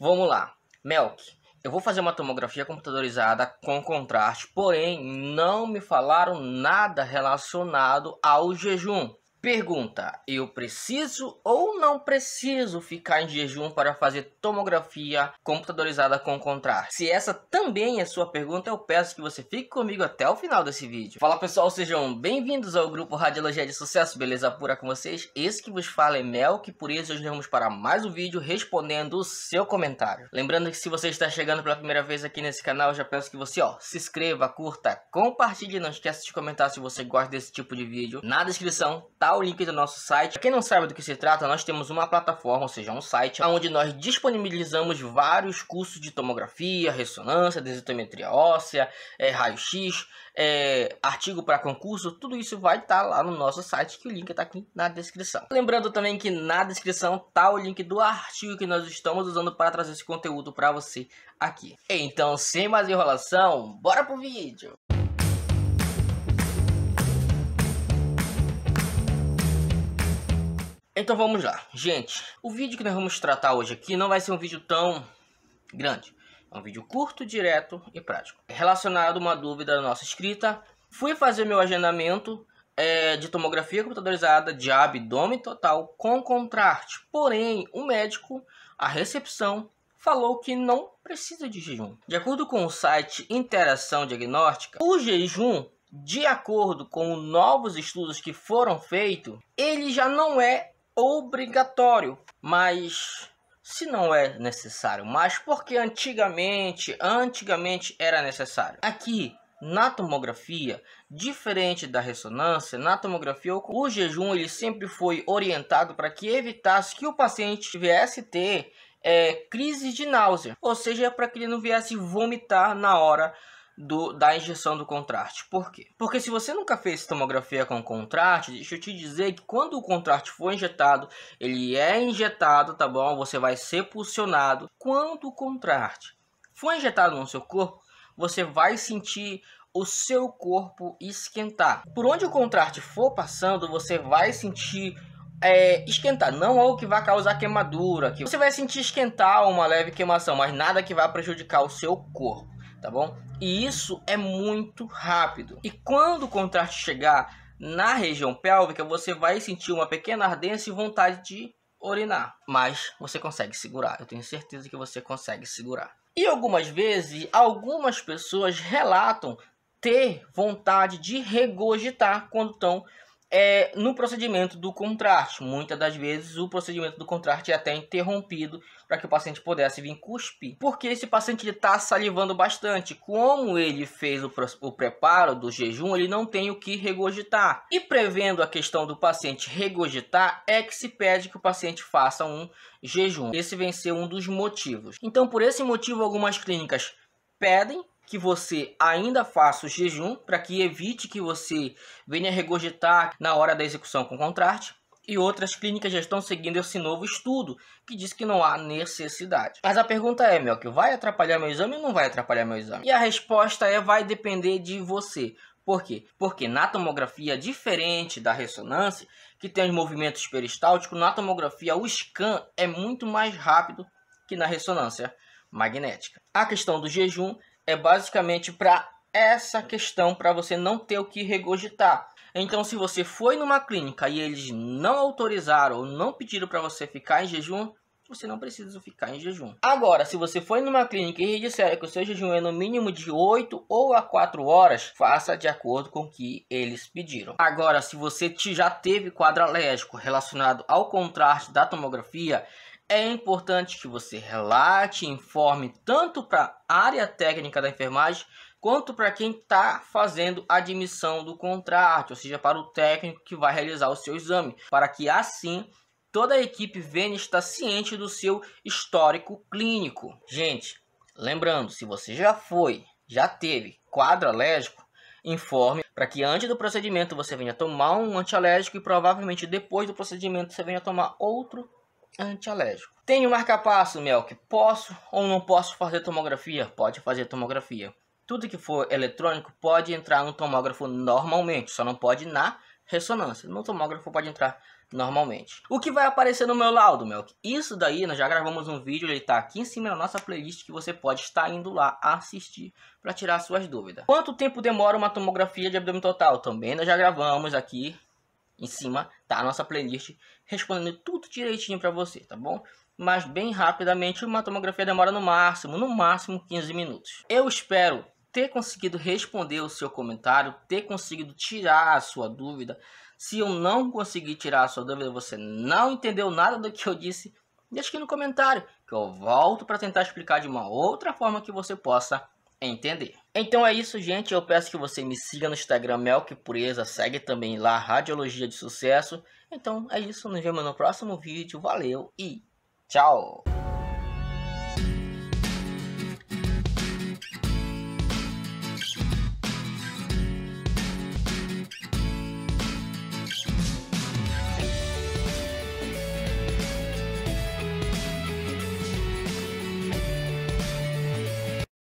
Vamos lá. Melk, eu vou fazer uma tomografia computadorizada com contraste, porém não me falaram nada relacionado ao jejum. Pergunta: Eu preciso ou não preciso ficar em jejum para fazer tomografia computadorizada com contraste? Se essa também é sua pergunta, eu peço que você fique comigo até o final desse vídeo. Fala pessoal, sejam bem-vindos ao grupo Radiologia de Sucesso, beleza pura com vocês? Esse que vos fala é Mel, que por isso hoje vamos para mais um vídeo respondendo o seu comentário. Lembrando que se você está chegando pela primeira vez aqui nesse canal, já peço que você ó, se inscreva, curta, compartilhe, não esqueça de comentar se você gosta desse tipo de vídeo. Na descrição tá Tá o link do nosso site. Pra quem não sabe do que se trata, nós temos uma plataforma, ou seja, um site, onde nós disponibilizamos vários cursos de tomografia, ressonância, densitometria óssea, é, raio-x, é, artigo para concurso, tudo isso vai estar tá lá no nosso site, que o link está aqui na descrição. Lembrando também que na descrição está o link do artigo que nós estamos usando para trazer esse conteúdo para você aqui. Então, sem mais enrolação, bora pro vídeo! Então vamos lá, gente. O vídeo que nós vamos tratar hoje aqui não vai ser um vídeo tão grande. É um vídeo curto, direto e prático. Relacionado a uma dúvida da nossa escrita, fui fazer meu agendamento é, de tomografia computadorizada de abdômen total com contraste. Porém, o médico, a recepção, falou que não precisa de jejum. De acordo com o site Interação Diagnóstica, o jejum de acordo com novos estudos que foram feitos, ele já não é obrigatório, mas se não é necessário, mas porque antigamente, antigamente era necessário. Aqui na tomografia, diferente da ressonância, na tomografia o jejum ele sempre foi orientado para que evitasse que o paciente viesse ter é, crise de náusea, ou seja, para que ele não viesse vomitar na hora do, da injeção do contraste. Por quê? Porque se você nunca fez tomografia com contraste, deixa eu te dizer que quando o contraste for injetado, ele é injetado, tá bom? Você vai ser pulsionado. Quando o contraste for injetado no seu corpo, você vai sentir o seu corpo esquentar. Por onde o contraste for passando, você vai sentir é, esquentar. Não é o que vai causar queimadura. Que você vai sentir esquentar uma leve queimação, mas nada que vá prejudicar o seu corpo tá bom? E isso é muito rápido. E quando o contraste chegar na região pélvica, você vai sentir uma pequena ardência e vontade de urinar, mas você consegue segurar. Eu tenho certeza que você consegue segurar. E algumas vezes, algumas pessoas relatam ter vontade de regurgitar quando estão é, no procedimento do contraste. Muitas das vezes o procedimento do contraste é até interrompido para que o paciente pudesse vir cuspir. Porque esse paciente está salivando bastante. Como ele fez o, o, preparo do jejum, ele não tem o que regurgitar. E prevendo a questão do paciente regurgitar, é que se pede que o paciente faça um jejum. Esse vem ser um dos motivos. Então, por esse motivo, algumas clínicas pedem que você ainda faça o jejum para que evite que você venha regurgitar na hora da execução com contraste. E outras clínicas já estão seguindo esse novo estudo que diz que não há necessidade. Mas a pergunta é, meu, que vai atrapalhar meu exame ou não vai atrapalhar meu exame? E a resposta é vai depender de você. Por quê? Porque na tomografia, diferente da ressonância, que tem os movimentos peristálticos, na tomografia o scan é muito mais rápido que na ressonância magnética. A questão do jejum é basicamente para essa questão, para você não ter o que regurgitar. Então, se você foi numa clínica e eles não autorizaram ou não pediram para você ficar em jejum, você não precisa ficar em jejum. Agora, se você foi numa clínica e disseram que o seu jejum é no mínimo de 8 ou a 4 horas, faça de acordo com o que eles pediram. Agora, se você já teve quadro alérgico relacionado ao contraste da tomografia, é importante que você relate informe tanto para a área técnica da enfermagem quanto para quem está fazendo a admissão do contrato, ou seja, para o técnico que vai realizar o seu exame, para que assim toda a equipe venha estar ciente do seu histórico clínico. Gente, lembrando, se você já foi, já teve quadro alérgico, informe para que antes do procedimento você venha tomar um antialérgico e provavelmente depois do procedimento você venha tomar outro antialérgico. Tenho marca-passo, Melk. Posso ou não posso fazer tomografia? Pode fazer tomografia. Tudo que for eletrônico pode entrar no tomógrafo normalmente, só não pode na ressonância. No tomógrafo pode entrar normalmente. O que vai aparecer no meu laudo, Melk? Isso daí, nós já gravamos um vídeo, ele está aqui em cima na nossa playlist que você pode estar indo lá assistir para tirar suas dúvidas. Quanto tempo demora uma tomografia de abdômen total? Também nós já gravamos aqui em cima tá a nossa playlist respondendo tudo direitinho para você, tá bom? Mas bem rapidamente, uma tomografia demora no máximo, no máximo 15 minutos. Eu espero ter conseguido responder o seu comentário, ter conseguido tirar a sua dúvida. Se eu não conseguir tirar a sua dúvida, você não entendeu nada do que eu disse, deixa aqui no comentário que eu volto para tentar explicar de uma outra forma que você possa entender. Então é isso, gente. Eu peço que você me siga no Instagram Melk Pureza, segue também lá Radiologia de Sucesso. Então é isso, nos vemos no próximo vídeo. Valeu e tchau!